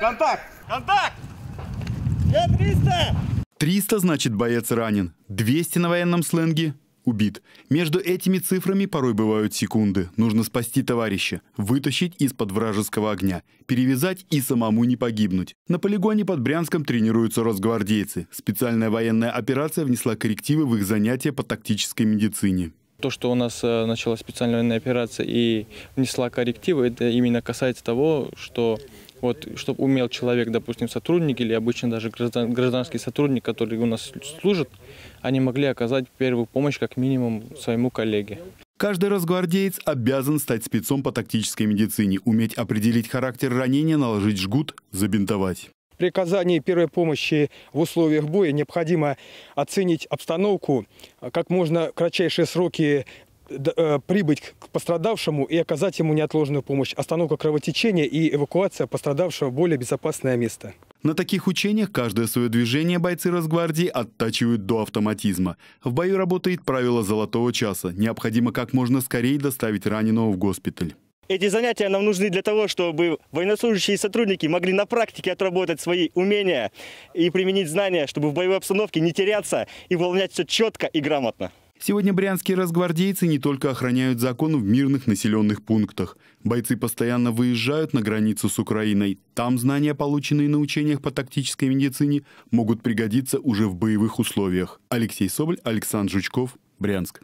Контакт! Контакт! Я 300! 300 значит боец ранен, 200 на военном сленге убит. Между этими цифрами порой бывают секунды. Нужно спасти товарища, вытащить из-под вражеского огня, перевязать и самому не погибнуть. На полигоне под Брянском тренируются росгвардейцы. Специальная военная операция внесла коррективы в их занятия по тактической медицине. То, что у нас э, началась специальная военная операция и внесла коррективы, это именно касается того, что вот, чтобы умел человек, допустим, сотрудник или обычно даже граждан, гражданский сотрудник, который у нас служит, они могли оказать первую помощь как минимум своему коллеге. Каждый разгвардеец обязан стать спецом по тактической медицине, уметь определить характер ранения, наложить жгут, забинтовать. При оказании первой помощи в условиях боя необходимо оценить обстановку, как можно кратчайшие сроки Э, прибыть к пострадавшему и оказать ему неотложную помощь, остановка кровотечения и эвакуация пострадавшего в более безопасное место. На таких учениях каждое свое движение бойцы Росгвардии оттачивают до автоматизма. В бою работает правило золотого часа. Необходимо как можно скорее доставить раненого в госпиталь. Эти занятия нам нужны для того, чтобы военнослужащие и сотрудники могли на практике отработать свои умения и применить знания, чтобы в боевой обстановке не теряться и выполнять все четко и грамотно. Сегодня брянские разгвардейцы не только охраняют закон в мирных населенных пунктах. Бойцы постоянно выезжают на границу с Украиной. Там знания, полученные на учениях по тактической медицине, могут пригодиться уже в боевых условиях. Алексей Соболь, Александр Жучков, Брянск.